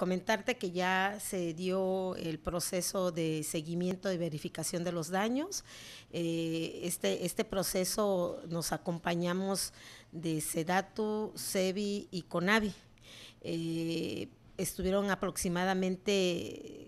Comentarte que ya se dio el proceso de seguimiento y verificación de los daños. Eh, este, este proceso nos acompañamos de SEDATU, SEBI y CONAVI. Eh, estuvieron aproximadamente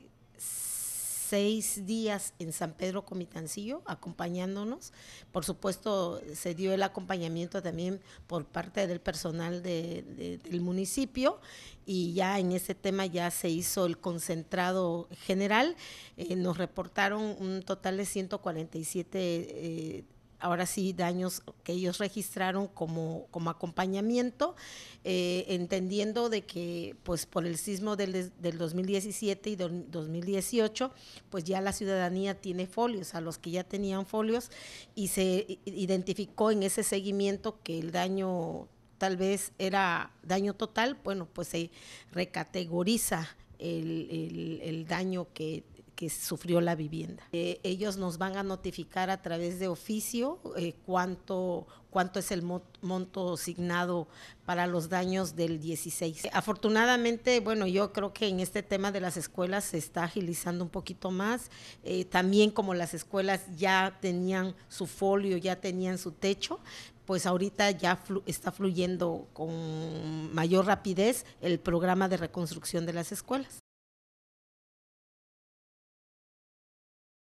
seis días en San Pedro Comitancillo acompañándonos. Por supuesto, se dio el acompañamiento también por parte del personal del municipio y ya en ese tema ya se hizo el concentrado general. Eh, nos reportaron un total de 147 eh, ahora sí daños que ellos registraron como, como acompañamiento, eh, entendiendo de que pues por el sismo del, 2017 y 2018, pues ya la ciudadanía tiene folios, a los que ya tenían folios, y se identificó en ese seguimiento que el daño tal vez era daño total, bueno, pues se recategoriza el, el daño que sufrió la vivienda. Eh, ellos nos van a notificar a través de oficio eh, cuánto, cuánto es el monto asignado para los daños del 16. Afortunadamente, bueno, yo creo que en este tema de las escuelas se está agilizando un poquito más. Eh, también como las escuelas ya tenían su folio, ya tenían su techo, pues ahorita ya está fluyendo con mayor rapidez el programa de reconstrucción de las escuelas.